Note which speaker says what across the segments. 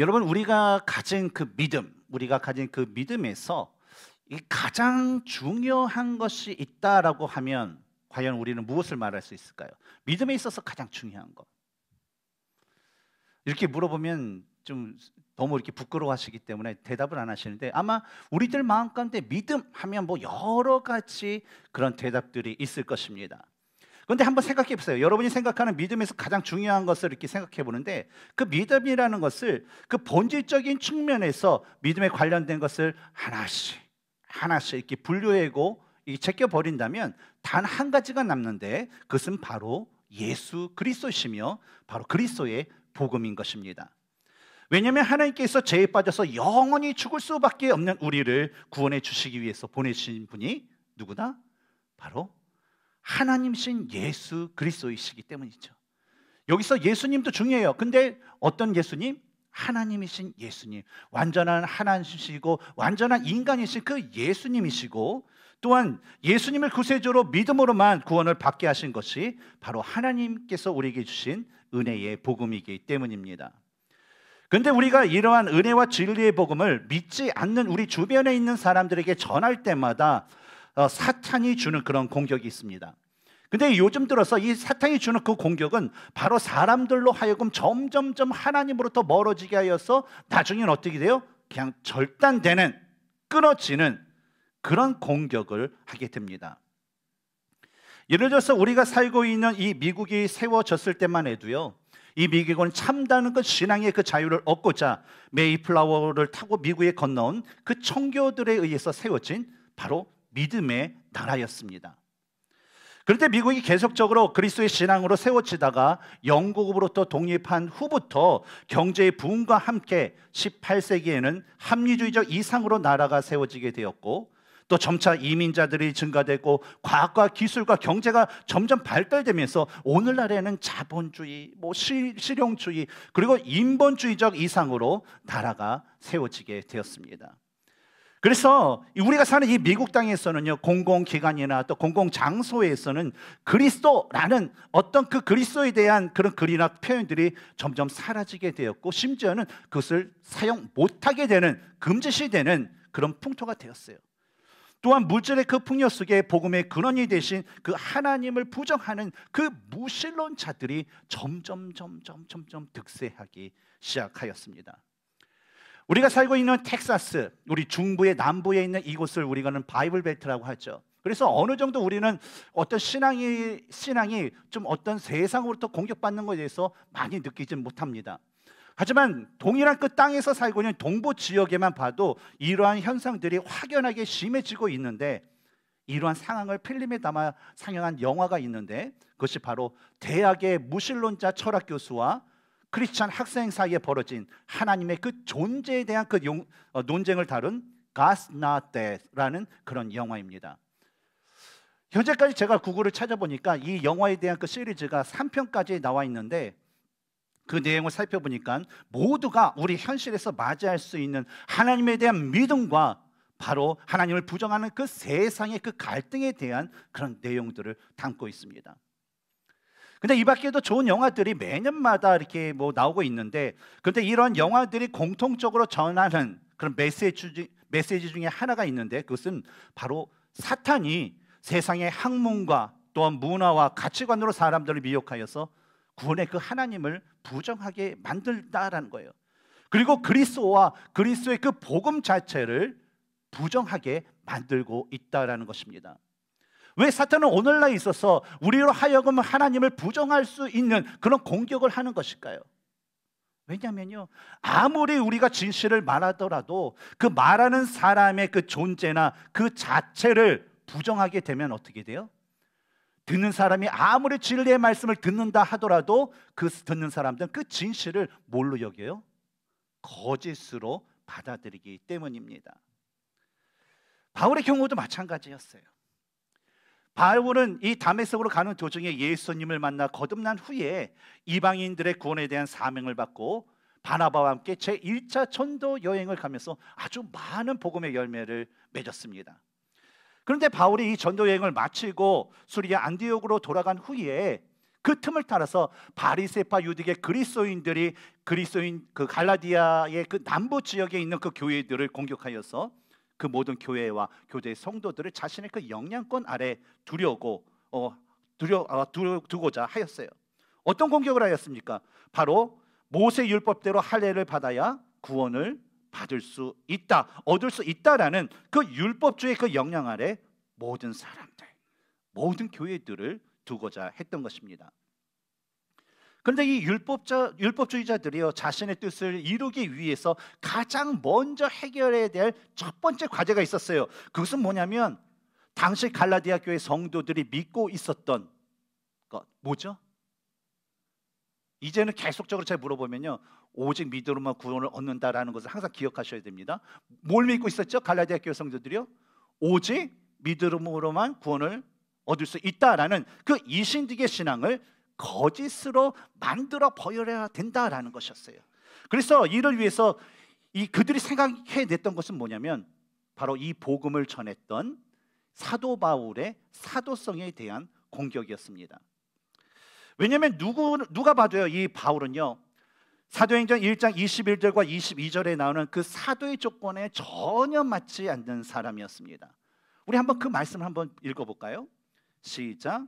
Speaker 1: 여러분 우리가 가진 그 믿음, 우리가 가진 그 믿음에서 이 가장 중요한 것이 있다라고 하면 과연 우리는 무엇을 말할 수 있을까요? 믿음에 있어서 가장 중요한 것. 이렇게 물어보면 좀 너무 이렇게 부끄러워하시기 때문에 대답을 안 하시는데 아마 우리들 마음 가운데 믿음 하면 뭐 여러 가지 그런 대답들이 있을 것입니다. 그런데 한번 생각해 보세요. 여러분이 생각하는 믿음에서 가장 중요한 것을 이렇게 생각해 보는데 그 믿음이라는 것을 그 본질적인 측면에서 믿음에 관련된 것을 하나씩 하나씩 이렇게 분류하고 제껴 버린다면 단 한 가지가 남는데 그것은 바로 예수 그리스도시며 바로 그리스도의 복음인 것입니다. 왜냐하면 하나님께서 죄에 빠져서 영원히 죽을 수밖에 없는 우리를 구원해 주시기 위해서 보내신 분이 누구다? 바로 하나님신 예수 그리스도이시기 때문이죠. 여기서 예수님도 중요해요. 근데 어떤 예수님? 하나님이신 예수님. 완전한 하나님이시고 완전한 인간이신 그 예수님이시고 또한 예수님을 구세주로 믿음으로만 구원을 받게 하신 것이 바로 하나님께서 우리에게 주신 은혜의 복음이기 때문입니다. 근데 우리가 이러한 은혜와 진리의 복음을 믿지 않는 우리 주변에 있는 사람들에게 전할 때마다 어, 사탄이 주는 그런 공격이 있습니다. 근데 요즘 들어서 이 사탄이 주는 그 공격은 바로 사람들로 하여금 점점점 하나님으로부터 멀어지게 하여서 나중엔 어떻게 돼요? 그냥 절단되는 끊어지는 그런 공격을 하게 됩니다. 예를 들어서 우리가 살고 있는 이 미국이 세워졌을 때만 해도요. 이 미국은 참다는 그 신앙의 그 자유를 얻고자 메이플라워를 타고 미국에 건너온 그 청교들에 의해서 세워진 바로 믿음의 나라였습니다. 그런데 미국이 계속적으로 그리스도의 신앙으로 세워지다가 영국으로부터 독립한 후부터 경제의 부흥과 함께 18세기에는 합리주의적 이상으로 나라가 세워지게 되었고 또 점차 이민자들이 증가되고 과학과 기술과 경제가 점점 발달되면서 오늘날에는 자본주의, 뭐 실, 실용주의 그리고 인본주의적 이상으로 나라가 세워지게 되었습니다. 그래서 우리가 사는 이 미국 땅에서는요, 공공기관이나 또 공공장소에서는 그리스도라는 어떤 그 그리스도에 대한 그런 글이나 표현들이 점점 사라지게 되었고, 심지어는 그것을 사용 못하게 되는, 금지시되는 그런 풍토가 되었어요. 또한 물질의 그 풍요 속에 복음의 근원이 되신 그 하나님을 부정하는 그 무신론자들이 점점 점점 점점 득세하기 시작하였습니다. 우리가 살고 있는 텍사스, 우리 중부의 남부에 있는 이곳을 우리가는 바이블 벨트라고 하죠. 그래서 어느 정도 우리는 어떤 신앙이 신앙이 좀 어떤 세상으로부터 공격받는 것에 대해서 많이 느끼지 못합니다. 하지만 동일한 그 땅에서 살고 있는 동부 지역에만 봐도 이러한 현상들이 확연하게 심해지고 있는데 이러한 상황을 필름에 담아 상영한 영화가 있는데 그것이 바로 대학의 무신론자 철학 교수와 크리스천 학생 사이에 벌어진 하나님의 그 존재에 대한 그 용, 어, 논쟁을 다룬 가스나테라는 그런 영화입니다. 현재까지 제가 구글을 찾아보니까 이 영화에 대한 그 시리즈가 3편까지 나와 있는데 그 내용을 살펴보니까 모두가 우리 현실에서 맞이할 수 있는 하나님에 대한 믿음과 바로 하나님을 부정하는 그 세상의 그 갈등에 대한 그런 내용들을 담고 있습니다. 근데 이 밖에도 좋은 영화들이 매년마다 이렇게 뭐 나오고 있는데 그런데 이런 영화들이 공통적으로 전하는 그런 메시지 메시지 중에 하나가 있는데 그것은 바로 사탄이 세상의 학문과 또한 문화와 가치관으로 사람들을 미혹하여서 구원의 그 하나님을 부정하게 만들다라는 거예요. 그리고 그리스도와 그리스도의 그 복음 자체를 부정하게 만들고 있다라는 것입니다. 왜 사탄은 오늘날 있어서 우리로 하여금 하나님을 부정할 수 있는 그런 공격을 하는 것일까요? 왜냐면요. 아무리 우리가 진실을 말하더라도 그 말하는 사람의 그 존재나 그 자체를 부정하게 되면 어떻게 돼요? 듣는 사람이 아무리 진리의 말씀을 듣는다 하더라도 그 듣는 사람들은 그 진실을 뭘로 여겨요? 거짓으로 받아들이기 때문입니다. 바울의 경우도 마찬가지였어요. 바울은 이 담에색으로 가는 도중에 예수님을 만나 거듭난 후에 이방인들의 구원에 대한 사명을 받고 바나바와 함께 제 1차 천도 여행을 가면서 아주 많은 복음의 열매를 맺었습니다. 그런데 바울이 이 전도 여행을 마치고 수리아 안디옥으로 돌아간 후에 그 틈을 타라서 바리세파 유대계 그리스도인들이 그리스도인 그 갈라디아의 그 남부 지역에 있는 그 교회들을 공격하여서 그 모든 교회와 교제의 성도들을 자신의 그 영향권 아래 두려고 어, 두려 어, 두, 두고자 하였어요. 어떤 공격을 하였습니까? 바로 모세 율법대로 할례를 받아야 구원을 받을 수 있다, 얻을 수 있다라는 그 율법주의 그 영향 아래 모든 사람들, 모든 교회들을 두고자 했던 것입니다. 그런데 이 율법자 율법주의자들이요 자신의 뜻을 이루기 위해서 가장 먼저 해결해야 될 첫 번째 과제가 있었어요. 그것은 뭐냐면 당시 갈라디아 교회 성도들이 믿고 있었던 것 뭐죠? 이제는 계속적으로 제가 물어보면요 오직 믿음으로만 구원을 얻는다라는 것을 항상 기억하셔야 됩니다. 뭘 믿고 있었죠? 갈라디아 교회 성도들이요 오직 믿음으로만 구원을 얻을 수 있다라는 그 이신득의 신앙을 거짓으로 만들어 버려야 된다라는 것이었어요. 그래서 이를 위해서 이 그들이 생각해 냈던 것은 뭐냐면 바로 이 복음을 전했던 사도 바울의 사도성에 대한 공격이었습니다. 왜냐하면 누구 누가 봐도요 이 바울은요 사도행전 1장 21절과 22절에 나오는 그 사도의 조건에 전혀 맞지 않는 사람이었습니다. 우리 한번 그 말씀 한번 읽어볼까요? 시작.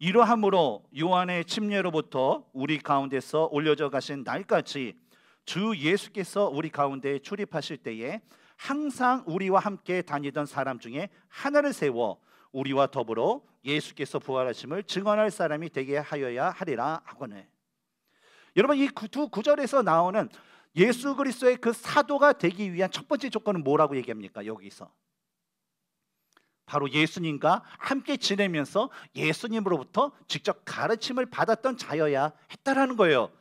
Speaker 1: 이러함으로 요한의 침례로부터 우리 가운데서 올려져 가신 날까지 주 예수께서 우리 가운데 출입하실 때에 항상 우리와 함께 다니던 사람 중에 하나를 세워 우리와 더불어 예수께서 부활하심을 증언할 사람이 되게 하여야 하리라 하거늘. 여러분 이 두 구절에서 나오는 예수 그리스도의 그 사도가 되기 위한 첫 번째 조건은 뭐라고 얘기합니까? 여기서 바로 예수님과 함께 지내면서 예수님으로부터 직접 가르침을 받았던 자여야 했다라는 거예요.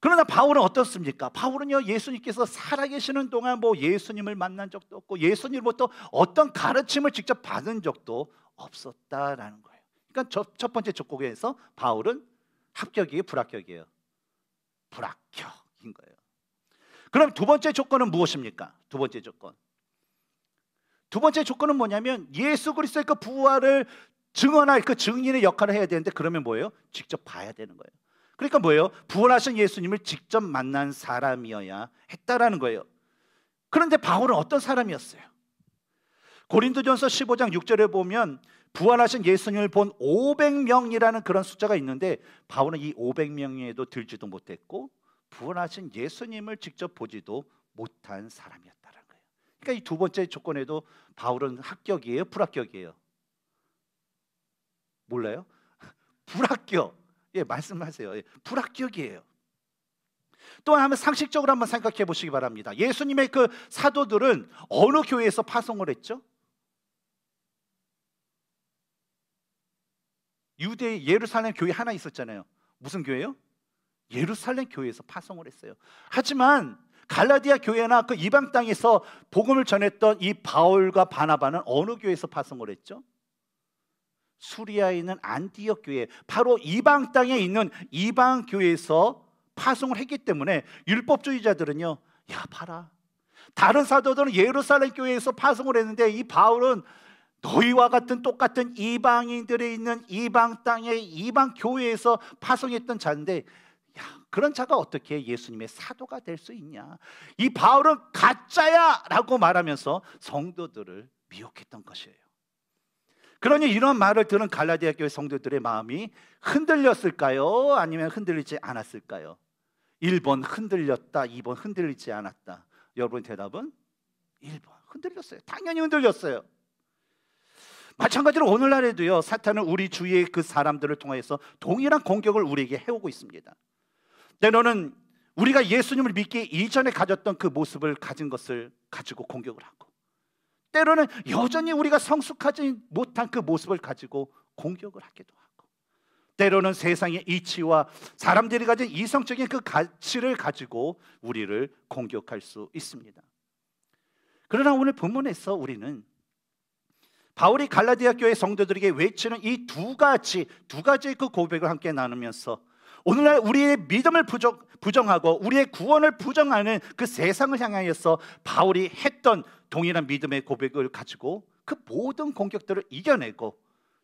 Speaker 1: 그러나 바울은 어떻습니까? 바울은요 예수님께서 살아계시는 동안 뭐 예수님을 만난 적도 없고 예수님으로부터 어떤 가르침을 직접 받은 적도 없었다라는 거예요. 그러니까 첫, 첫 번째 조건에서 바울은 합격이에요, 불합격이에요. 불합격인 거예요. 그럼 두 번째 조건은 무엇입니까? 두 번째 조건 두 번째 조건은 뭐냐면 예수 그리스도의 그 부활을 증언할 그 증인의 역할을 해야 되는데 그러면 뭐예요? 직접 봐야 되는 거예요. 그러니까 뭐예요? 부활하신 예수님을 직접 만난 사람이어야 했다라는 거예요. 그런데 바울은 어떤 사람이었어요? 고린도전서 15장 6절에 보면 부활하신 예수님을 본 500명이라는 그런 숫자가 있는데 바울은 이 500명에도 들지도 못했고 부활하신 예수님을 직접 보지도 못한 사람이었다. 그러니까 이 두 번째 조건에도 바울은 합격이에요, 불합격이에요. 몰라요? 불합격. 예, 말씀하세요. 예, 불합격이에요. 또한 한번 상식적으로 한번 생각해 보시기 바랍니다. 예수님의 그 사도들은 어느 교회에서 파송을 했죠? 유대 예루살렘 교회 하나 있었잖아요. 무슨 교회요? 예루살렘 교회에서 파송을 했어요. 하지만 갈라디아 교회나 그 이방 땅에서 복음을 전했던 이 바울과 바나바는 어느 교회에서 파송을 했죠? 수리아에 있는 안디옥 교회, 바로 이방 땅에 있는 이방 교회에서 파송을 했기 때문에 율법주의자들은요, 야 봐라, 다른 사도들은 예루살렘 교회에서 파송을 했는데 이 바울은 너희와 같은 똑같은 이방인들이 있는 이방 땅의 이방 교회에서 파송했던 자인데 그런 자가 어떻게 예수님의 사도가 될 수 있냐? 이 바울은 가짜야라고 말하면서 성도들을 미혹했던 것이에요. 그러니 이런 말을 들은 갈라디아 교회 성도들의 마음이 흔들렸을까요? 아니면 흔들리지 않았을까요? 1번 흔들렸다, 2번 흔들리지 않았다. 여러분 대답은 1번 흔들렸어요. 당연히 흔들렸어요. 마찬가지로 오늘날에도요 사탄은 우리 주위의 그 사람들을 통해서 동일한 공격을 우리에게 해오고 있습니다. 때로는 네, 우리가 예수님을 믿기 이전에 가졌던 그 모습을 가진 것을 가지고 공격을 하고 때로는 여전히 우리가 성숙하지 못한 그 모습을 가지고 공격을 하기도 하고 때로는 세상의 이치와 사람들이 가진 이성적인 그 가치를 가지고 우리를 공격할 수 있습니다. 그러나 오늘 본문에서 우리는 바울이 갈라디아 교회 성도들에게 외치는 이 두 가지 두 가지의 그 고백을 함께 나누면서 오늘날 우리의 믿음을 부족, 부정하고 우리의 구원을 부정하는 그 세상을 향하여서 바울이 했던 동일한 믿음의 고백을 가지고 그 모든 공격들을 이겨내고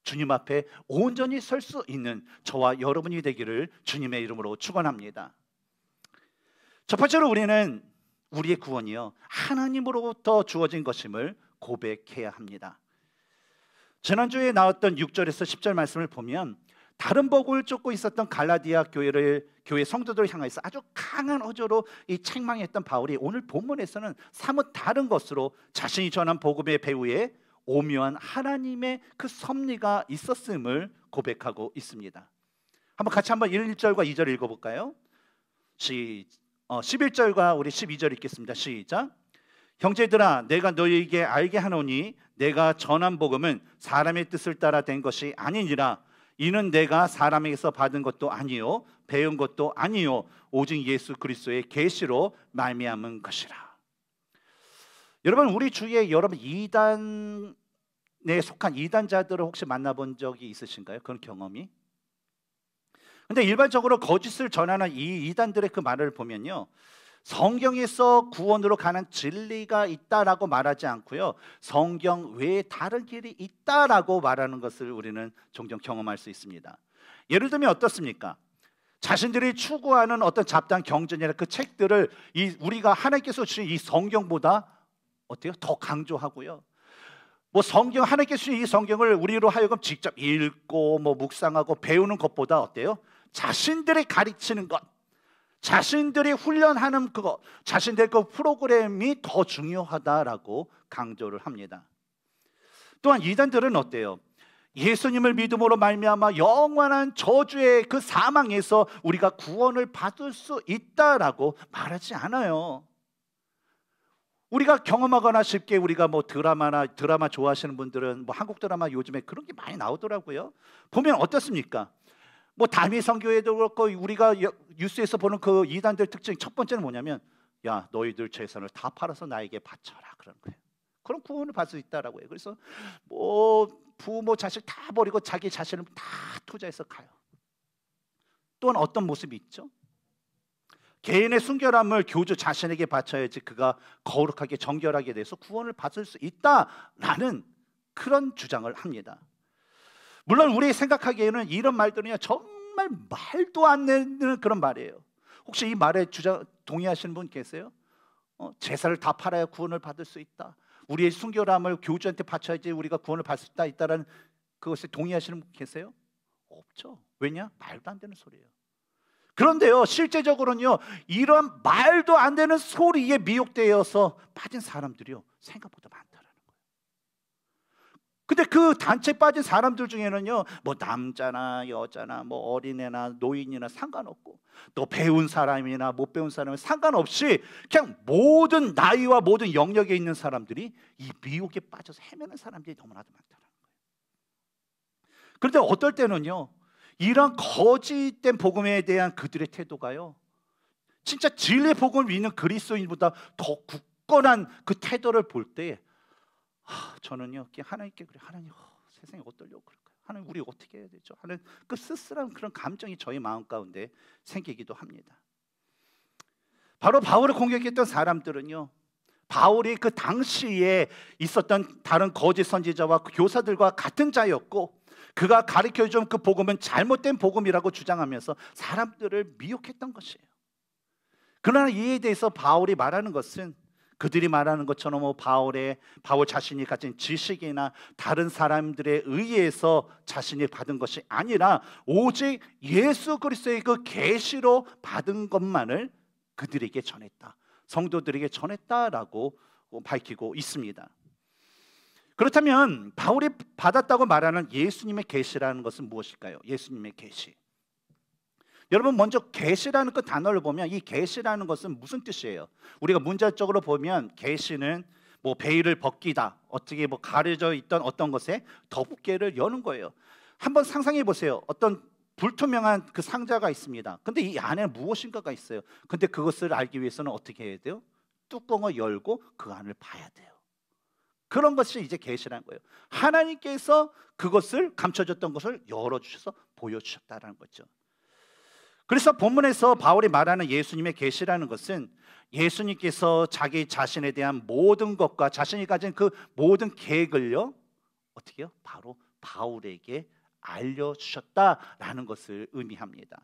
Speaker 1: 주님 앞에 온전히 설 수 있는 저와 여러분이 되기를 주님의 이름으로 축원합니다. 첫 번째로 우리는 우리의 구원이요 하나님으로부터 주어진 것임을 고백해야 합니다. 지난주에 나왔던 6절에서 10절 말씀을 보면 다른 복을 쫓고 있었던 갈라디아 교회를 교회 성도들을 향해서 아주 강한 어조로 이 책망했던 바울이 오늘 본문에서는 사뭇 다른 것으로 자신이 전한 복음의 배후에 오묘한 하나님의 그 섭리가 있었음을 고백하고 있습니다. 한번 같이 한번 1절과 2절 읽어 볼까요? 어, 11절과 우리 12절 읽겠습니다. 시작. 형제들아 내가 너희에게 알게 하노니 내가 전한 복음은 사람의 뜻을 따라 된 것이 아니니라 이는 내가 사람에게서 받은 것도 아니요 배운 것도 아니요 오직 예수 그리스도의 계시로 말미암은 것이라. 여러분 우리 주위에 여러분 이단에 네, 속한 이단자들을 혹시 만나본 적이 있으신가요? 그런 경험이? 근데 일반적으로 거짓을 전하는 이 이단들의 그 말을 보면요. 성경에서 구원으로 가는 진리가 있다라고 말하지 않고요. 성경 외에 다른 길이 있다라고 말하는 것을 우리는 종종 경험할 수 있습니다. 예를 들면 어떻습니까? 자신들이 추구하는 어떤 잡단 경전이나 그 책들을 이 우리가 하나님께서 주신 이 성경보다 어때요? 더 강조하고요. 뭐 성경 하나님께서 주신 이 성경을 우리로 하여금 직접 읽고 뭐 묵상하고 배우는 것보다 어때요? 자신들이 가르치는 것 자신들이 훈련하는 그거, 자신들 그 프로그램이 더 중요하다라고 강조를 합니다. 또한 이단들은 어때요? 예수님을 믿음으로 말미암아 영원한 저주의 그 사망에서 우리가 구원을 받을 수 있다라고 말하지 않아요. 우리가 경험하거나 쉽게 우리가 뭐 드라마나 드라마 좋아하시는 분들은 뭐 한국 드라마 요즘에 그런 게 많이 나오더라고요. 보면 어떻습니까? 뭐 단위 선교회도 그렇고 우리가 뉴스에서 보는 그 이단들 특징 첫 번째는 뭐냐면 야 너희들 재산을 다 팔아서 나에게 바쳐라 그런 거예요. 그런 구원을 받을 수 있다라고 해요. 그래서 뭐 부모 자식 다 버리고 자기 자신을 다 투자해서 가요. 또한 어떤 모습이 있죠? 개인의 순결함을 교주 자신에게 바쳐야지 그가 거룩하게 정결하게 돼서 구원을 받을 수 있다라는 그런 주장을 합니다. 물론 우리 생각하기에는 이런 말들은 정말 말도 안 되는 그런 말이에요. 혹시 이 말에 주장 동의하시는 분 계세요? 어, 제사를 다 팔아야 구원을 받을 수 있다. 우리의 순결함을 교주한테 바쳐야지 우리가 구원을 받을 수 있다 있다라는 그것에 동의하시는 분 계세요? 없죠. 왜냐? 말도 안 되는 소리예요. 그런데요, 실제적으로는요, 이런 말도 안 되는 소리에 미혹되어서 빠진 사람들이요 생각보다 많다. 근데 그 단체에 빠진 사람들 중에는요, 뭐 남자나 여자나 뭐 어린애나 노인이나 상관없고 또 배운 사람이나 못 배운 사람이 상관없이 그냥 모든 나이와 모든 영역에 있는 사람들이 이 미혹에 빠져서 헤매는 사람들이 너무나도 많다는 거예요. 그런데 어떨 때는요, 이런 거짓된 복음에 대한 그들의 태도가요, 진짜 진리 복음을 믿는 그리스도인보다 더 굳건한 그 태도를 볼때 하, 저는요 하나님께 그래 하나님 어, 세상이 어떨려고 그럴까요? 하나님 우리 어떻게 해야 되죠? 하는 그 쓸쓸한 그런 감정이 저희 마음 가운데 생기기도 합니다. 바로 바울을 공격했던 사람들은요 바울이 그 당시에 있었던 다른 거짓 선지자와 그 교사들과 같은 자였고 그가 가르쳐 준그 복음은 잘못된 복음이라고 주장하면서 사람들을 미혹했던 것이에요. 그러나 이에 대해서 바울이 말하는 것은 그들이 말하는 것처럼 뭐 바울의 바울 자신이 가진 지식이나 다른 사람들에 의해서 자신이 받은 것이 아니라 오직 예수 그리스도의 그 계시로 받은 것만을 그들에게 전했다. 성도들에게 전했다라고 밝히고 있습니다. 그렇다면 바울이 받았다고 말하는 예수님의 계시라는 것은 무엇일까요? 예수님의 계시. 여러분 먼저 계시라는 그 단어를 보면 이 계시라는 것은 무슨 뜻이에요? 우리가 문자적으로 보면 계시는 뭐 베일을 벗기다 어떻게 뭐 가려져 있던 어떤 것에 덮개를 여는 거예요. 한번 상상해 보세요. 어떤 불투명한 그 상자가 있습니다. 근데 이 안에 무엇인가가 있어요. 근데 그것을 알기 위해서는 어떻게 해야 돼요? 뚜껑을 열고 그 안을 봐야 돼요. 그런 것이 이제 계시라는 거예요. 하나님께서 그것을 감춰졌던 것을 열어 주셔서 보여 주셨다라는 거죠. 그래서 본문에서 바울이 말하는 예수님의 계시라는 것은 예수님께서 자기 자신에 대한 모든 것과 자신이 가진 그 모든 계획을요 어떻게요? 바로 바울에게 알려주셨다라는 것을 의미합니다.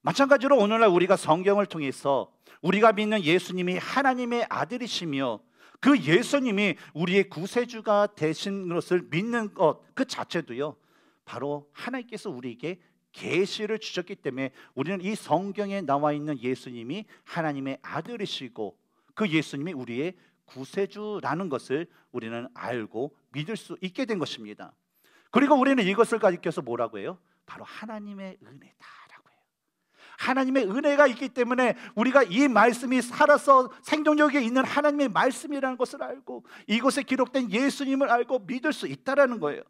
Speaker 1: 마찬가지로 오늘날 우리가 성경을 통해서 우리가 믿는 예수님이 하나님의 아들이시며 그 예수님이 우리의 구세주가 되신 것을 믿는 것 그 자체도요 바로 하나님께서 우리에게 계시를 주셨기 때문에 우리는 이 성경에 나와 있는 예수님이 하나님의 아들이시고 그 예수님이 우리의 구세주라는 것을 우리는 알고 믿을 수 있게 된 것입니다. 그리고 우리는 이것을 가리켜서 뭐라고 해요? 바로 하나님의 은혜다라고 해요. 하나님의 은혜가 있기 때문에 우리가 이 말씀이 살아서 생존력에 있는 하나님의 말씀이라는 것을 알고 이곳에 기록된 예수님을 알고 믿을 수 있다라는 거예요.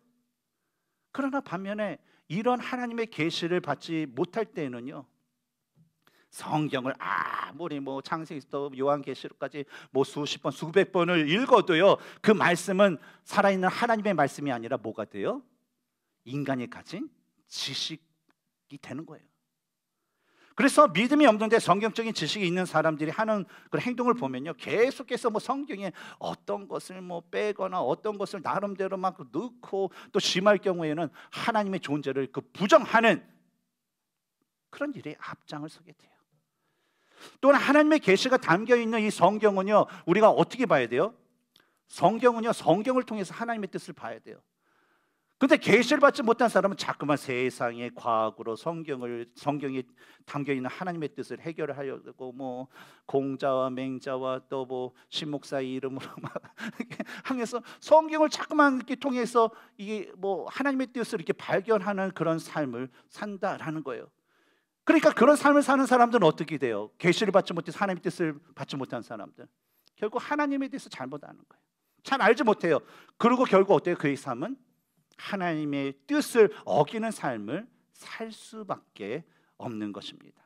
Speaker 1: 그러나 반면에 이런 하나님의 계시를 받지 못할 때에는요. 성경을 아무리 뭐 창세기부터 요한계시록까지 뭐 수십 번 수백 번을 읽어도요 그 말씀은 살아있는 하나님의 말씀이 아니라 뭐가 돼요? 인간이 가진 지식이 되는 거예요. 그래서 믿음이 없는데 성경적인 지식이 있는 사람들이 하는 그 행동을 보면요. 계속해서 뭐 성경에 어떤 것을 뭐 빼거나 어떤 것을 나름대로 막 넣고 또 심할 경우에는 하나님의 존재를 그 부정하는 그런 일에 앞장을 서게 돼요. 또는 하나님의 계시가 담겨 있는 이 성경은요. 우리가 어떻게 봐야 돼요? 성경은요. 성경을 통해서 하나님의 뜻을 봐야 돼요. 근데 계시를 받지 못한 사람은 자꾸만 세상의 과학으로 성경을 성경이 담겨 있는 하나님의 뜻을 해결하려고 뭐 공자와 맹자와 또 뭐 신목사의 이름으로 막 하면서 성경을 자꾸만 이렇게 통해서 이게 뭐 하나님의 뜻을 이렇게 발견하는 그런 삶을 산다라는 거예요. 그러니까 그런 삶을 사는 사람들은 어떻게 돼요? 계시를 받지 못해 하나님의 뜻을 받지 못한 사람들 결국 하나님에 대해서 잘못 아는 거예요. 잘 알지 못해요. 그리고 결국 어때요? 그의 삶은 하나님의 뜻을 어기는 삶을 살 수밖에 없는 것입니다.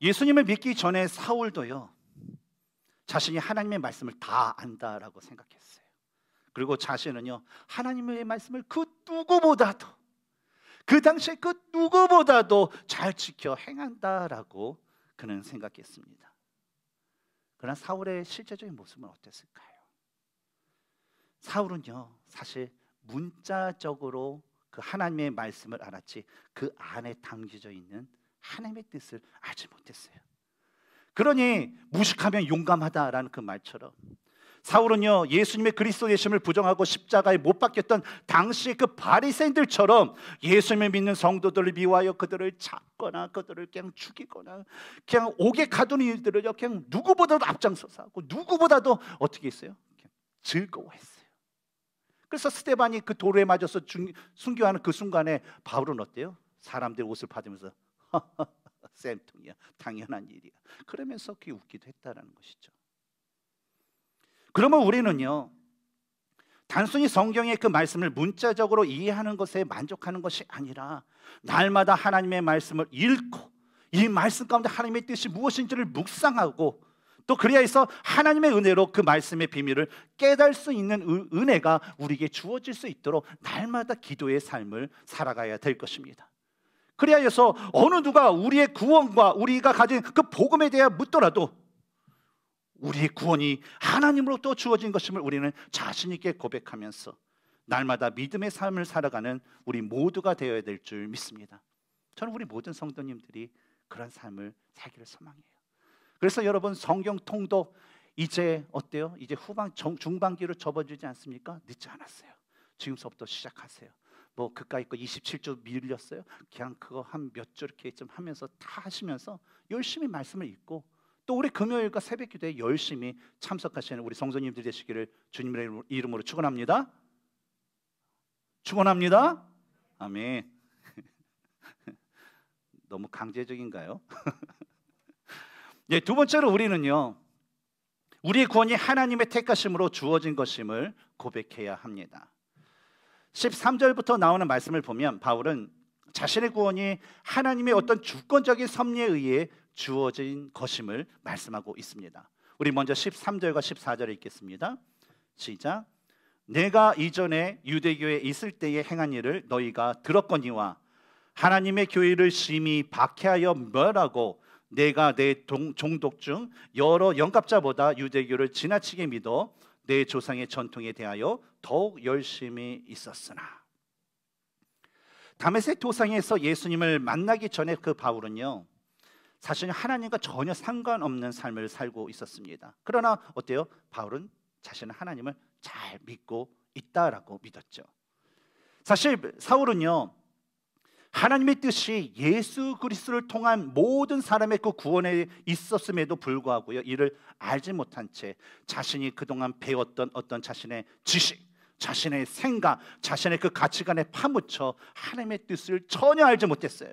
Speaker 1: 예수님을 믿기 전에 사울도요. 자신이 하나님의 말씀을 다 안다라고 생각했어요. 그리고 자신은요. 하나님의 말씀을 그 누구보다도 그 당시에 그 누구보다도 잘 지켜 행한다라고 그는 생각했습니다. 그러나 사울의 실제적인 모습은 어땠을까요? 사울은요 사실 문자적으로 그 하나님의 말씀을 알았지 그 안에 담겨져 있는 하나님의 뜻을 알지 못했어요. 그러니 무식하면 용감하다라는 그 말처럼 사울은요 예수님의 그리스도 되심을 부정하고 십자가에 못 박혔던 당시 그 바리새인들처럼 예수님을 믿는 성도들을 미워하여 그들을 잡거나 그들을 그냥 죽이거나 그냥 옥에 가두는 일들을 그냥 누구보다도 앞장서서 하고 누구보다도 어떻게 했어요? 즐거워했어요. 그래서 스테반이 그 도로에 맞아서 순교하는 그 순간에 바울은 어때요? 사람들 옷을 받으면서 쌤통이야 당연한 일이야 그러면서 그게 웃기도 했다라는 것이죠 그러면 우리는요 단순히 성경의 그 말씀을 문자적으로 이해하는 것에 만족하는 것이 아니라 날마다 하나님의 말씀을 읽고 이 말씀 가운데 하나님의 뜻이 무엇인지를 묵상하고 또 그래야 해서 하나님의 은혜로 그 말씀의 비밀을 깨달을 수 있는 은혜가 우리에게 주어질 수 있도록 날마다 기도의 삶을 살아가야 될 것입니다. 그래야 해서 어느 누가 우리의 구원과 우리가 가진 그 복음에 대해 묻더라도 우리의 구원이 하나님으로부터 주어진 것임을 우리는 자신 있게 고백하면서 날마다 믿음의 삶을 살아가는 우리 모두가 되어야 될 줄 믿습니다. 저는 우리 모든 성도님들이 그런 삶을 살기를 소망해요. 그래서 여러분 성경 통도 이제 어때요? 이제 후반 정, 중반기로 접어들지 않습니까? 늦지 않았어요. 지금서부터 시작하세요. 뭐 그까이 거 27조 밀렸어요. 그냥 그거 한 몇 주 이렇게 좀 하면서 다 하시면서 열심히 말씀을 읽고 또 우리 금요일과 새벽 기도에 열심히 참석하시는 우리 성도님들 되시기를 주님의 이름으로 축원합니다. 축원합니다. 아멘. 너무 강제적인가요? 예, 두 번째로 우리는요. 우리 구원이 하나님의 택하심으로 주어진 것임을 고백해야 합니다. 13절부터 나오는 말씀을 보면 바울은 자신의 구원이 하나님의 어떤 주권적인 섭리에 의해 주어진 것임을 말씀하고 있습니다. 우리 먼저 13절과 14절을 읽겠습니다. 시작. 내가 이전에 유대교에 있을 때에 행한 일을 너희가 들었거니와 하나님의 교회를 심히 박해하여 멸하고 내가 내 동, 종독중 여러 영갑자보다 유대교를 지나치게 믿어 내 조상의 전통에 대하여 더욱 열심히 있었으나 다메섹 도상에서 예수님을 만나기 전에 그 바울은요 사실 하나님과 전혀 상관없는 삶을 살고 있었습니다. 그러나 어때요? 바울은 자신은 하나님을 잘 믿고 있다라고 믿었죠. 사실 사울은요 하나님의 뜻이 예수 그리스도를 통한 모든 사람의 그 구원에 있었음에도 불구하고요. 이를 알지 못한 채 자신이 그동안 배웠던 어떤 자신의 지식, 자신의 생각, 자신의 그 가치관에 파묻혀 하나님의 뜻을 전혀 알지 못했어요.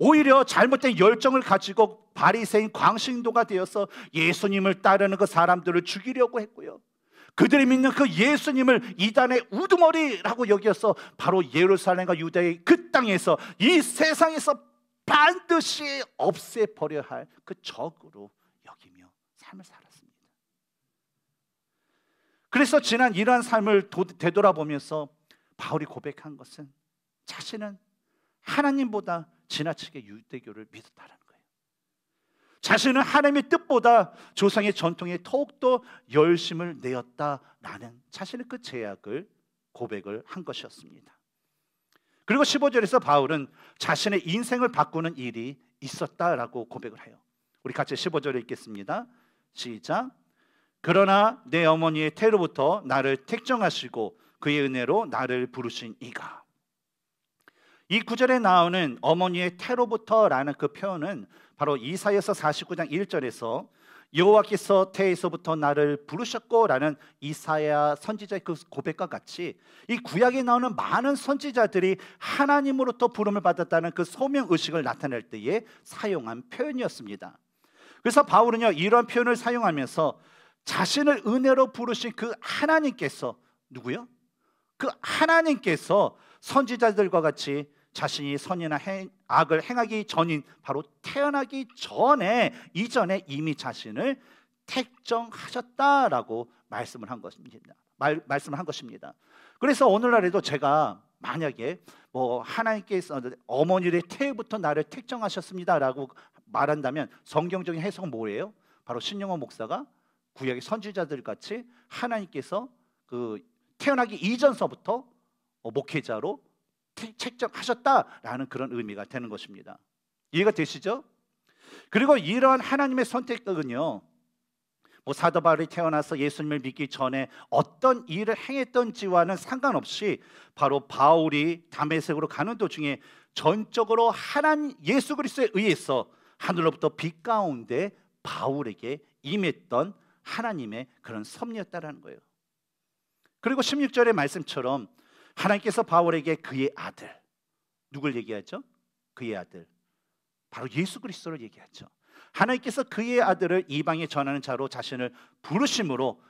Speaker 1: 오히려 잘못된 열정을 가지고 바리새인 광신도가 되어서 예수님을 따르는 그 사람들을 죽이려고 했고요. 그들이 믿는 그 예수님을 이단의 우두머리라고 여기어서 바로 예루살렘과 유대의 그 땅에서 이 세상에서 반드시 없애버려야 할 그 적으로 여기며 삶을 살았습니다. 그래서 지난 이러한 삶을 되돌아보면서 바울이 고백한 것은 자신은 하나님보다 지나치게 유대교를 믿었다라는 자신은 하나님의 뜻보다 조상의 전통에 더욱더 열심을 내었다라는 자신의 그 제약을 고백을 한 것이었습니다. 그리고 15절에서 바울은 자신의 인생을 바꾸는 일이 있었다라고 고백을 해요. 우리 같이 15절을 읽겠습니다. 시작. 그러나 내 어머니의 태로부터 나를 택정하시고 그의 은혜로 나를 부르신 이가. 이 구절에 나오는 어머니의 태로부터라는 그 표현은 바로 이사여서 49장 1절에서 여호와께서 태에서부터 나를 부르셨고라는 이사야 선지자의 그 고백과 같이 이 구약에 나오는 많은 선지자들이 하나님으로부터 부름을 받았다는 그 소명 의식을 나타낼 때에 사용한 표현이었습니다. 그래서 바울은요 이런 표현을 사용하면서 자신을 은혜로 부르신 그 하나님께서 누구요? 그 하나님께서 선지자들과 같이 자신이 선이나 행, 악을 행하기 전인 바로 태어나기 전에 이전에 이미 자신을 택정하셨다라고 말씀을 한 것입니다. 말, 말씀을 한 것입니다. 그래서 오늘날에도 제가 만약에 뭐 하나님께서 어머니의 태부터 나를 택정하셨습니다라고 말한다면 성경적인 해석은 뭐예요? 바로 신영호 목사가 구약의 선지자들 같이 하나님께서 그 태어나기 이전서부터 어, 목회자로 책정하셨다라는 그런 의미가 되는 것입니다. 이해가 되시죠? 그리고 이러한 하나님의 선택은요. 뭐 사도 바울이 태어나서 예수님을 믿기 전에 어떤 일을 행했던지와는 상관없이 바로 바울이 담메색으로 가는 도중에 전적으로 하나님 예수 그리스도에 의해서 하늘로부터 빛 가운데 바울에게 임했던 하나님의 그런 섭리였다라는 거예요. 그리고 16절의 말씀처럼 하나님께서 바울에게 그의 아들 누굴 얘기하죠? 그의 아들 바로 예수 그리스도를 얘기하죠. 하나님께서 그의 아들을 이방에 전하는 자로 자신을 부르심으로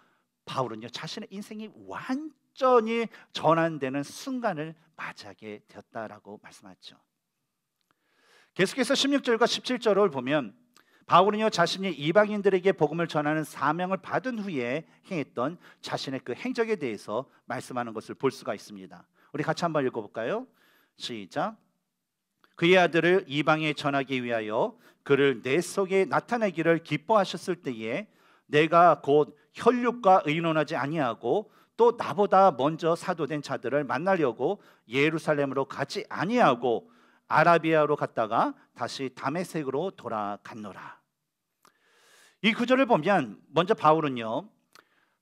Speaker 1: 바울은요 자신의 인생이 완전히 전환되는 순간을 맞이하게 되었다라고 말씀하죠. 계속해서 16절과 17절을 보면 바울은요 자신이 이방인들에게 복음을 전하는 사명을 받은 후에 행했던 자신의 그 행적에 대해서 말씀하는 것을 볼 수가 있습니다. 우리 같이 한번 읽어볼까요? 시작. 그의 아들을 이방에 전하기 위하여 그를 내 속에 나타내기를 기뻐하셨을 때에 내가 곧 혈육과 의논하지 아니하고 또 나보다 먼저 사도된 자들을 만나려고 예루살렘으로 가지 아니하고 아라비아로 갔다가 다시 담메색으로 돌아갔노라. 이 구절을 보면 먼저 바울은요.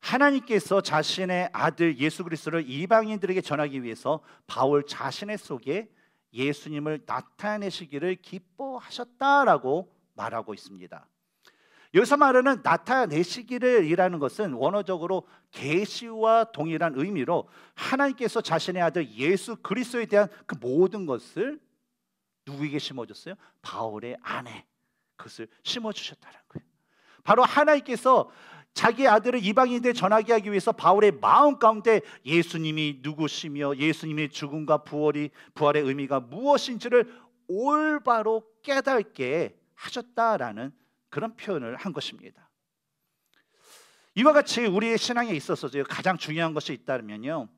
Speaker 1: 하나님께서 자신의 아들 예수 그리스도를 이방인들에게 전하기 위해서 바울 자신의 속에 예수님을 나타내시기를 기뻐하셨다라고 말하고 있습니다. 여기서 말하는 나타내시기를이라는 것은 원어적으로 계시와 동일한 의미로 하나님께서 자신의 아들 예수 그리스도에 대한 그 모든 것을 누구에게 심어줬어요? 바울의 아내 그것을 심어주셨다는 거예요. 바로 하나님께서 자기 아들을 이방인들 전하게 하기 위해서 바울의 마음 가운데 예수님이 누구시며 예수님의 죽음과 부활이 부활의 의미가 무엇인지를 올바로 깨닫게 하셨다라는 그런 표현을 한 것입니다. 이와 같이 우리의 신앙에 있어서 가장 중요한 것이 있다면요.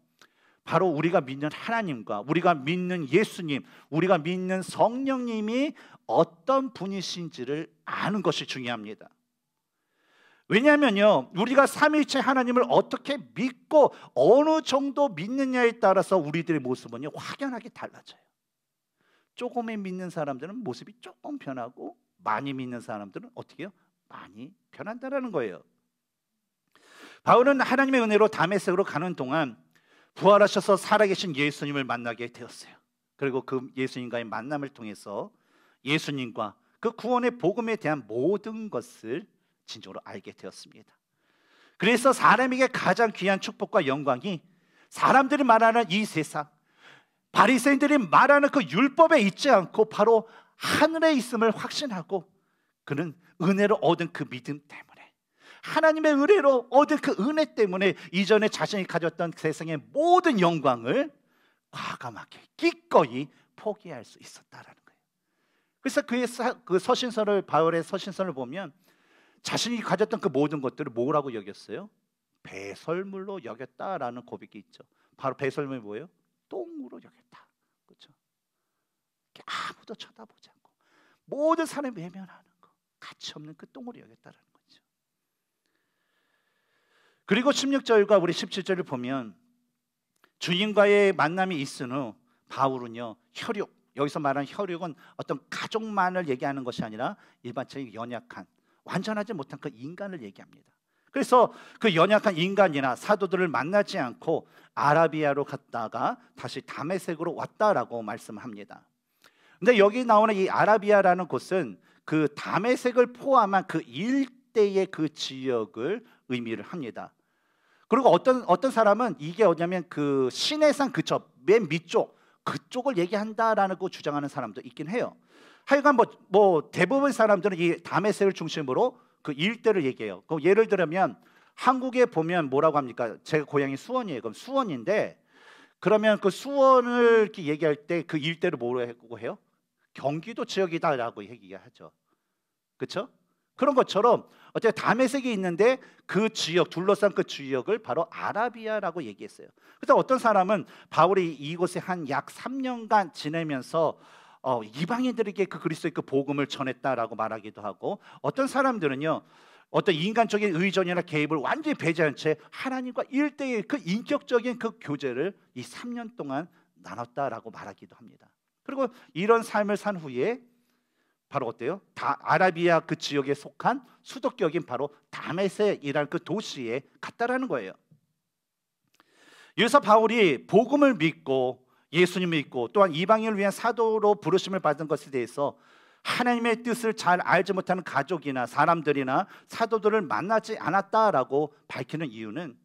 Speaker 1: 바로 우리가 믿는 하나님과 우리가 믿는 예수님, 우리가 믿는 성령님이 어떤 분이신지를 아는 것이 중요합니다. 왜냐하면요 우리가 삼위일체 하나님을 어떻게 믿고 어느 정도 믿느냐에 따라서 우리들의 모습은요 확연하게 달라져요. 조금의 믿는 사람들은 모습이 조금 변하고 많이 믿는 사람들은 어떻게요? 해 많이 변한다라는 거예요. 바울은 하나님의 은혜로 담에색으로 가는 동안 부활하셔서 살아계신 예수님을 만나게 되었어요. 그리고 그 예수님과의 만남을 통해서 예수님과 그 구원의 복음에 대한 모든 것을 진정으로 알게 되었습니다. 그래서 사람에게 가장 귀한 축복과 영광이 사람들이 말하는 이 세상, 바리새인들이 말하는 그 율법에 있지 않고 바로 하늘에 있음을 확신하고 그는 은혜로 얻은 그 믿음 때문에 하나님의 은혜로 얻은 그 은혜 때문에 이전에 자신이 가졌던 세상의 모든 영광을 과감하게 기꺼이 포기할 수 있었다라는 거예요. 그래서 그의 그 서신서를 바울의 서신서를 보면 자신이 가졌던 그 모든 것들을 뭐라고 여겼어요? 배설물로 여겼다라는 고백이 있죠. 바로 배설물이 뭐예요? 똥으로 여겼다. 그렇죠? 아무도 쳐다보지 않고 모든 사람이 외면하는 거, 가치 없는 그 똥으로 여겼다라는 거죠. 그리고 16절과 우리 17절을 보면 주인과의 만남이 있은 후 바울은요 혈육 여기서 말한 혈육은 어떤 가족만을 얘기하는 것이 아니라 일반적인 연약한 완전하지 못한 그 인간을 얘기합니다. 그래서 그 연약한 인간이나 사도들을 만나지 않고 아라비아로 갔다가 다시 다메색으로 왔다라고 말씀합니다. 근데 여기 나오는 이 아라비아라는 곳은 그 다메색을 포함한 그 일대의 그 지역을 의미를 합니다. 그리고 어떤 어떤 사람은 이게 어냐면 그 시내산 그쪽 맨 밑쪽 그쪽을 얘기한다라는 거 주장하는 사람도 있긴 해요. 하여간 뭐, 뭐 대부분 사람들은 이 다메섹을 중심으로 그 일대를 얘기해요. 그 예를 들면 한국에 보면 뭐라고 합니까? 제 고향이 수원이에요. 그럼 수원인데 그러면 그 수원을 이렇게 얘기할 때 그 일대를 뭐라고 해요? 경기도 지역이다라고 얘기하죠. 그렇죠? 그런 것처럼 어쨌 다메섹이 있는데 그 지역 둘러싼 그 지역을 바로 아라비아라고 얘기했어요. 그래서 어떤 사람은 바울이 이곳에 한 약 3년간 지내면서 어, 이방인들에게 그 그리스도의 그 복음을 전했다라고 말하기도 하고 어떤 사람들은요 어떤 인간적인 의존이나 개입을 완전히 배제한 채 하나님과 일대의그 인격적인 그 교제를 이 3년 동안 나눴다라고 말하기도 합니다. 그리고 이런 삶을 산 후에 바로 어때요? 다 아라비아 그 지역에 속한 수도격인 바로 다메섹이라는 그 도시에 갔다라는 거예요. 여기서 바울이 복음을 믿고 예수님을 믿고 또한 이방인을 위한 사도로 부르심을 받은 것에 대해서 하나님의 뜻을 잘 알지 못하는 가족이나 사람들이나 사도들을 만나지 않았다라고 밝히는 이유는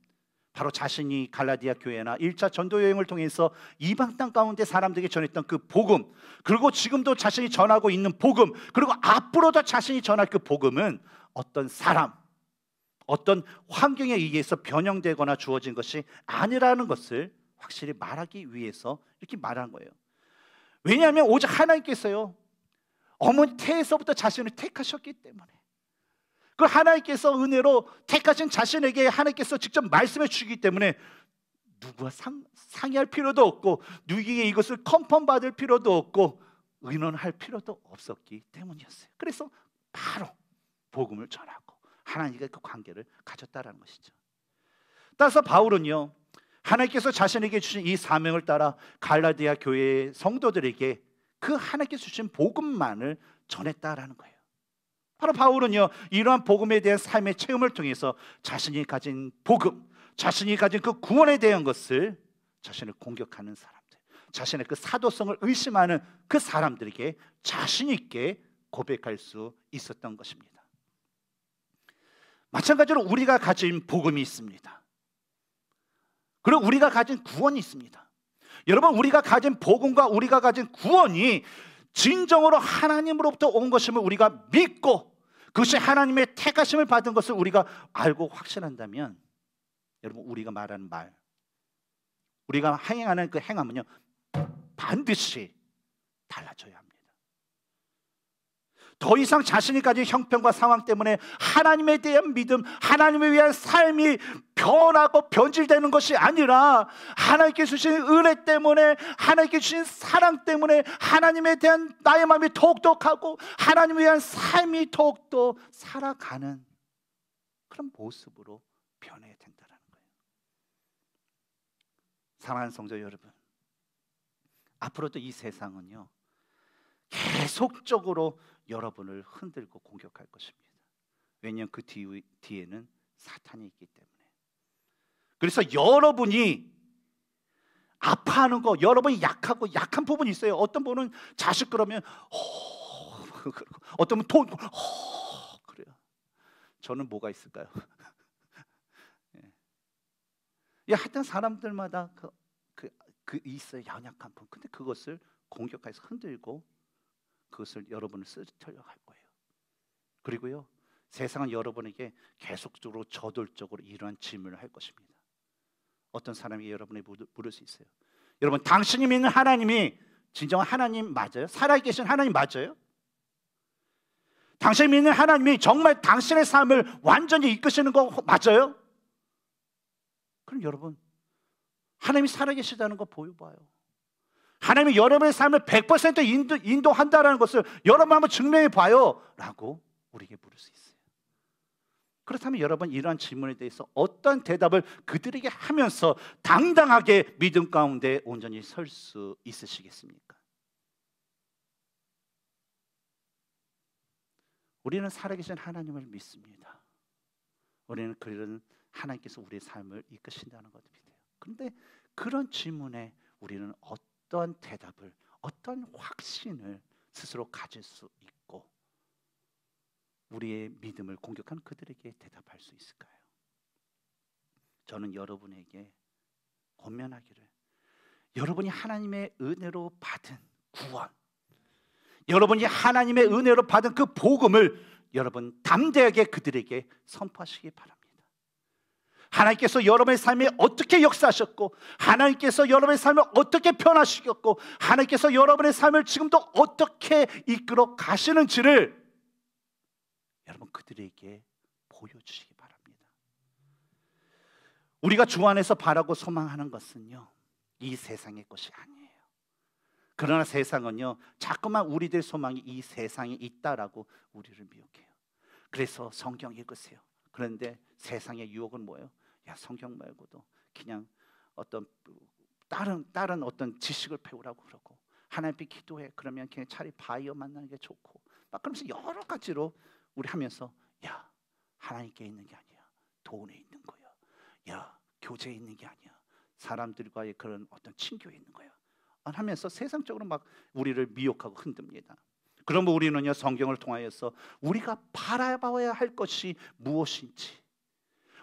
Speaker 1: 바로 자신이 갈라디아 교회나 1차 전도 여행을 통해서 이방 땅 가운데 사람들에게 전했던 그 복음 그리고 지금도 자신이 전하고 있는 복음 그리고 앞으로도 자신이 전할 그 복음은 어떤 사람 어떤 환경에 의해서 변형되거나 주어진 것이 아니라는 것을 확실히 말하기 위해서 이렇게 말한 거예요. 왜냐하면 오직 하나님께서요 어머니 태에서부터 자신을 택하셨기 때문에 그 하나님께서 은혜로 택하신 자신에게 하나님께서 직접 말씀해 주기 때문에 누구와 상, 상의할 필요도 없고 누구에게 이것을 컨펌 받을 필요도 없고 의논할 필요도 없었기 때문이었어요. 그래서 바로 복음을 전하고 하나님과 그 관계를 가졌다는 것이죠. 따라서 바울은요 하나님께서 자신에게 주신 이 사명을 따라 갈라디아 교회의 성도들에게 그 하나님께서 주신 복음만을 전했다라는 거예요. 바로 바울은요 이러한 복음에 대한 삶의 체험을 통해서 자신이 가진 복음, 자신이 가진 그 구원에 대한 것을 자신을 공격하는 사람들, 자신의 그 사도성을 의심하는 그 사람들에게 자신 있게 고백할 수 있었던 것입니다. 마찬가지로 우리가 가진 복음이 있습니다. 그리고 우리가 가진 구원이 있습니다. 여러분 우리가 가진 복음과 우리가 가진 구원이 진정으로 하나님으로부터 온 것임을 우리가 믿고 그것이 하나님의 택하심을 받은 것을 우리가 알고 확신한다면 여러분 우리가 말하는 말 우리가 행하는 그 행함은요 반드시 달라져야 합니다. 더 이상 자신이 가진 형편과 상황 때문에 하나님에 대한 믿음, 하나님을 위한 삶이 변하고 변질되는 것이 아니라 하나님께 주신 은혜 때문에 하나님께 주신 사랑 때문에 하나님에 대한 나의 마음이 독욱 하고 하나님에 대한 삶이 더욱더 살아가는 그런 모습으로 변해야 된다는 거예요. 사랑하는 성도 여러분, 앞으로도 이 세상은요 계속적으로 여러분을 흔들고 공격할 것입니다. 왜냐하면 그 뒤, 뒤에는 사탄이 있기 때문에. 그래서 여러분이 아파하는 거, 여러분이 약하고 약한 부분이 있어요. 어떤 분은 자식 그러면 허, 어떤 분은 돈, 허, 그래요. 저는 뭐가 있을까요? 예. 예, 하여튼 사람들마다 그, 그, 그 있어요 연약한 분. 근데 그것을 공격해서 흔들고 그것을 여러분을 쓰려고 거예요. 그리고요 세상은 여러분에게 계속적으로 저돌적으로 이러한 질문을 할 것입니다. 어떤 사람이 여러분이 물을 수 있어요. 여러분 당신이 믿는 하나님이 진정한 하나님 맞아요? 살아계신 하나님 맞아요? 당신이 믿는 하나님이 정말 당신의 삶을 완전히 이끄시는 거 맞아요? 그럼 여러분 하나님이 살아계시다는 거 보여봐요. 하나님이 여러분의 삶을 100% 인도, 인도한다는 것을 여러분 한번 증명해 봐요. 라고 우리에게 물을 수 있어요. 그렇다면 여러분 이러한 질문에 대해서 어떤 대답을 그들에게 하면서 당당하게 믿음 가운데 온전히 설 수 있으시겠습니까? 우리는 살아계신 하나님을 믿습니다. 우리는 그런 하나님께서 우리의 삶을 이끄신다는 것을 믿어요. 그런데 그런 질문에 우리는 어떤 대답을, 어떤 확신을 스스로 가질 수 있고 우리의 믿음을 공격한 그들에게 대답할 수 있을까요? 저는 여러분에게 권면하기를 여러분이 하나님의 은혜로 받은 구원 여러분이 하나님의 은혜로 받은 그 복음을 여러분 담대하게 그들에게 선포하시기 바랍니다. 하나님께서 여러분의 삶에 어떻게 역사하셨고 하나님께서 여러분의 삶을 어떻게 변화시켰고 하나님께서 여러분의 삶을 지금도 어떻게 이끌어 가시는지를 여러분 그들에게 보여주시기 바랍니다. 우리가 주 안에서 바라고 소망하는 것은요 이 세상의 것이 아니에요. 그러나 세상은요 자꾸만 우리들 소망이 이 세상에 있다라고 우리를 미혹해요. 그래서 성경 읽으세요. 그런데 세상의 유혹은 뭐예요? 야 성경 말고도 그냥 어떤 다른 다른 어떤 지식을 배우라고 그러고 하나님께 기도해 그러면 그냥 차라리 바이어 만나는 게 좋고 막 그러면서 여러 가지로 우리 하면서 야 하나님께 있는 게 아니야 돈에 있는 거야 야 교제에 있는 게 아니야 사람들과의 그런 어떤 친교에 있는 거야 하면서 세상적으로 막 우리를 미혹하고 흔듭니다 그러면 우리는요 성경을 통하여서 우리가 바라봐야 할 것이 무엇인지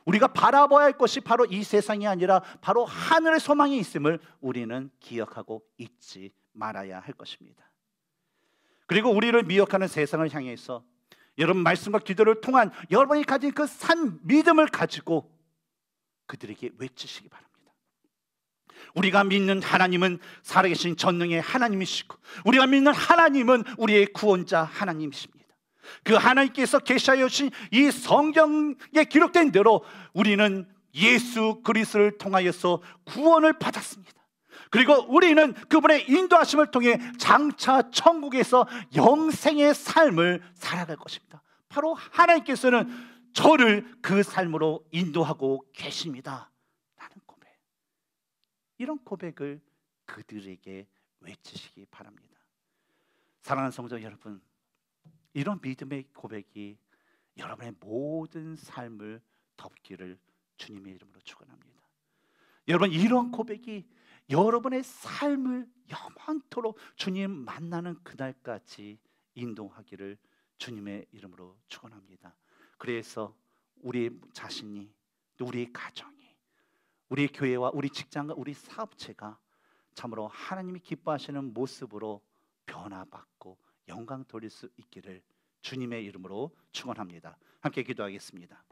Speaker 1: 우리가 바라봐야 할 것이 바로 이 세상이 아니라 바로 하늘의 소망이 있음을 우리는 기억하고 잊지 말아야 할 것입니다. 그리고 우리를 미혹하는 세상을 향해서 여러분 말씀과 기도를 통한 여러분이 가진 그 산 믿음을 가지고 그들에게 외치시기 바랍니다. 우리가 믿는 하나님은 살아계신 전능의 하나님이시고 우리가 믿는 하나님은 우리의 구원자 하나님이십니다. 그 하나님께서 계시하여 주신 이 성경에 기록된 대로 우리는 예수 그리스를 통하여서 구원을 받았습니다. 그리고 우리는 그분의 인도하심을 통해 장차 천국에서 영생의 삶을 살아갈 것입니다. 바로 하나님께서는 저를 그 삶으로 인도하고 계십니다. 라는 고백. 이런 고백을 그들에게 외치시기 바랍니다. 사랑하는 성도 여러분, 이런 믿음의 고백이 여러분의 모든 삶을 덮기를 주님의 이름으로 축원합니다. 여러분 이런 고백이 여러분의 삶을 영원토록 주님 만나는 그날까지 인도하기를 주님의 이름으로 축원합니다. 그래서 우리 자신이 우리 가정이 우리 교회와 우리 직장과 우리 사업체가 참으로 하나님이 기뻐하시는 모습으로 변화받고 영광 돌릴 수 있기를 주님의 이름으로 축원합니다. 함께 기도하겠습니다.